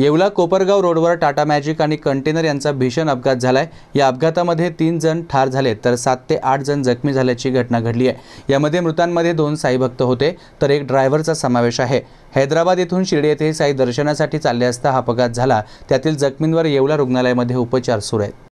येवला कोपरगाव रोडवर टाटा मॅजिक आणि कंटेनर यांचा भीषण अपघात झालाय या अपघातामध्ये तीन जण ठार झाले तर सात ते आठ जण जखमी झाल्याची घटना घडली आहे यामध्ये मृतांमध्ये दोन साईभक्त होते तर एक ड्रायव्हरचा समावेश आहे हैदराबाद येथून शिर्डी येथे साई दर्शनासाठी चालले असता हा अपघात झाला त्यातील जखमींवर येवला रुग्णालयामध्ये उपचार सुरू आहेत